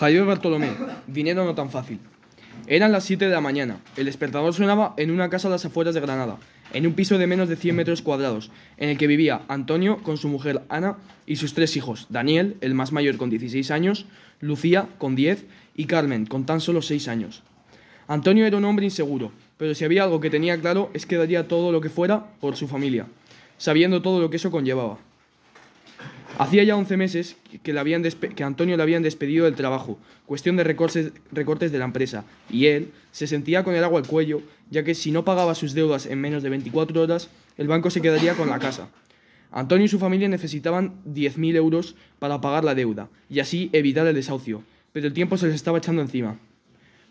Javier Bartolomé, dinero no tan fácil. Eran las 7 de la mañana. El despertador sonaba en una casa de las afueras de Granada, en un piso de menos de 100 metros cuadrados, en el que vivía Antonio con su mujer Ana y sus tres hijos, Daniel, el más mayor con 16 años, Lucía con 10 y Carmen con tan solo 6 años. Antonio era un hombre inseguro, pero si había algo que tenía claro es que daría todo lo que fuera por su familia, sabiendo todo lo que eso conllevaba. Hacía ya 11 meses que, habían que, Antonio le habían despedido del trabajo, cuestión de recortes, recortes de la empresa, y él se sentía con el agua al cuello, ya que si no pagaba sus deudas en menos de 24 horas, el banco se quedaría con la casa. Antonio y su familia necesitaban 10.000 euros para pagar la deuda, y así evitar el desahucio, pero el tiempo se les estaba echando encima.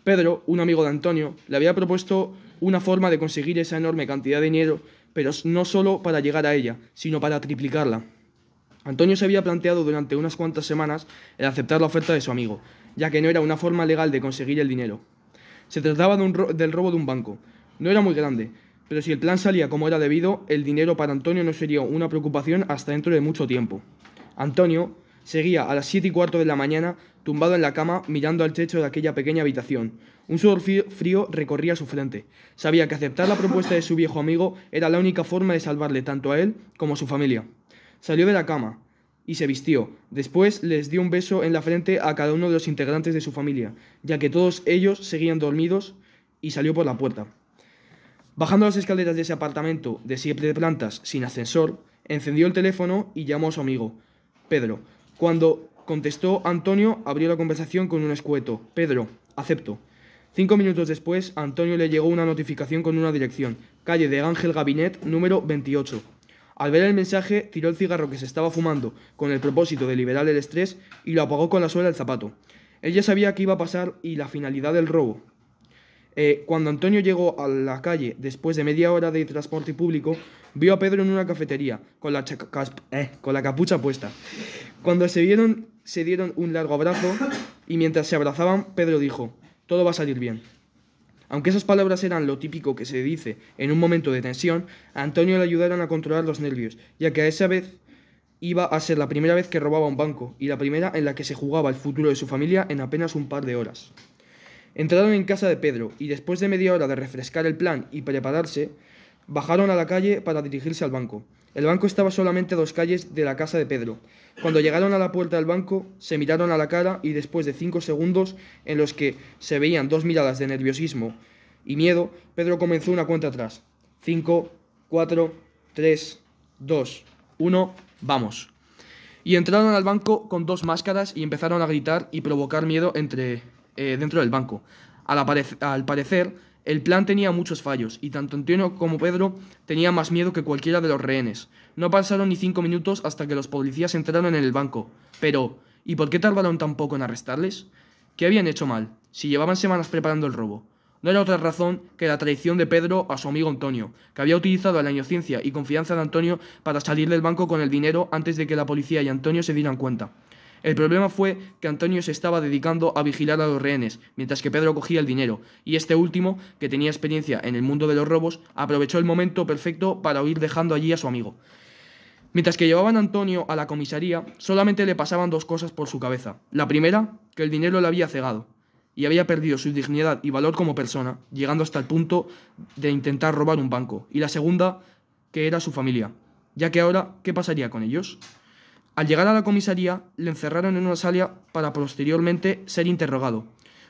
Pedro, un amigo de Antonio, le había propuesto una forma de conseguir esa enorme cantidad de dinero, pero no solo para llegar a ella, sino para triplicarla. Antonio se había planteado durante unas cuantas semanas el aceptar la oferta de su amigo, ya que no era una forma legal de conseguir el dinero. Se trataba del robo de un banco. No era muy grande, pero si el plan salía como era debido, el dinero para Antonio no sería una preocupación hasta dentro de mucho tiempo. Antonio seguía a las siete y cuarto de la mañana tumbado en la cama mirando al techo de aquella pequeña habitación. Un sudor frío recorría su frente. Sabía que aceptar la propuesta de su viejo amigo era la única forma de salvarle tanto a él como a su familia. Salió de la cama y se vistió. Después les dio un beso en la frente a cada uno de los integrantes de su familia, ya que todos ellos seguían dormidos y salió por la puerta. Bajando las escaleras de ese apartamento de siete plantas sin ascensor, encendió el teléfono y llamó a su amigo, Pedro. Cuando contestó Antonio, abrió la conversación con un escueto. Pedro, acepto. Cinco minutos después, Antonio le llegó una notificación con una dirección. Calle de Ángel Gabinet, número 28. Al ver el mensaje, tiró el cigarro que se estaba fumando con el propósito de liberar el estrés y lo apagó con la suela del zapato. Ella sabía qué iba a pasar y la finalidad del robo. Eh, cuando Antonio llegó a la calle después de media hora de transporte público, vio a Pedro en una cafetería con la, eh, con la capucha puesta. Cuando se vieron, se dieron un largo abrazo y mientras se abrazaban, Pedro dijo, todo va a salir bien. Aunque esas palabras eran lo típico que se dice en un momento de tensión, a Antonio le ayudaron a controlar los nervios, ya que a esa vez iba a ser la primera vez que robaba un banco y la primera en la que se jugaba el futuro de su familia en apenas un par de horas. Entraron en casa de Pedro y después de media hora de refrescar el plan y prepararse, bajaron a la calle para dirigirse al banco. El banco estaba solamente a dos calles de la casa de Pedro. Cuando llegaron a la puerta del banco, se miraron a la cara y después de cinco segundos en los que se veían dos miradas de nerviosismo y miedo, Pedro comenzó una cuenta atrás. Cinco, cuatro, tres, dos, uno, vamos. Y entraron al banco con dos máscaras y empezaron a gritar y provocar miedo entre, eh, dentro del banco. al parecer, el plan tenía muchos fallos, y tanto Antonio como Pedro tenían más miedo que cualquiera de los rehenes. No pasaron ni cinco minutos hasta que los policías entraron en el banco. Pero, ¿y por qué tardaron tan poco en arrestarles? ¿Qué habían hecho mal, si llevaban semanas preparando el robo? No era otra razón que la traición de Pedro a su amigo Antonio, que había utilizado la inocencia y confianza de Antonio para salir del banco con el dinero antes de que la policía y Antonio se dieran cuenta. El problema fue que Antonio se estaba dedicando a vigilar a los rehenes, mientras que Pedro cogía el dinero, y este último, que tenía experiencia en el mundo de los robos, aprovechó el momento perfecto para huir dejando allí a su amigo. Mientras que llevaban a Antonio a la comisaría, solamente le pasaban dos cosas por su cabeza. La primera, que el dinero le había cegado, y había perdido su dignidad y valor como persona, llegando hasta el punto de intentar robar un banco. Y la segunda, que era su familia, ya que ahora, ¿qué pasaría con ellos? Al llegar a la comisaría, le encerraron en una sala para posteriormente ser interrogado.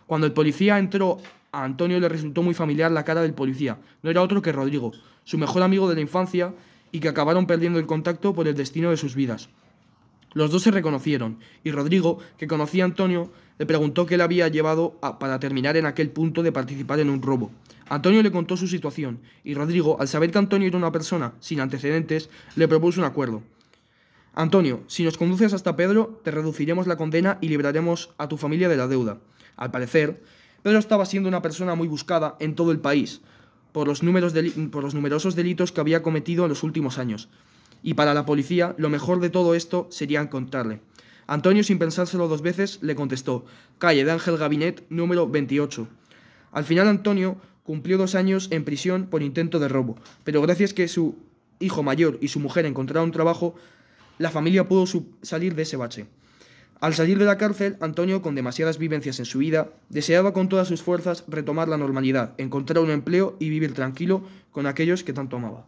Cuando el policía entró, a Antonio le resultó muy familiar la cara del policía. No era otro que Rodrigo, su mejor amigo de la infancia y que acabaron perdiendo el contacto por el destino de sus vidas. Los dos se reconocieron, y Rodrigo, que conocía a Antonio, le preguntó qué le había llevado para terminar en aquel punto de participar en un robo. Antonio le contó su situación, y Rodrigo, al saber que Antonio era una persona sin antecedentes, le propuso un acuerdo. Antonio, si nos conduces hasta Pedro, te reduciremos la condena y libraremos a tu familia de la deuda. Al parecer, Pedro estaba siendo una persona muy buscada en todo el país por los, números por los numerosos delitos que había cometido en los últimos años. Y para la policía, lo mejor de todo esto sería encontrarle. Antonio, sin pensárselo dos veces, le contestó, calle de Ángel Gabinet, número 28. Al final, Antonio cumplió dos años en prisión por intento de robo, pero gracias que su hijo mayor y su mujer encontraron trabajo, la familia pudo salir de ese bache. Al salir de la cárcel, Antonio, con demasiadas vivencias en su vida, deseaba con todas sus fuerzas retomar la normalidad, encontrar un empleo y vivir tranquilo con aquellos que tanto amaba.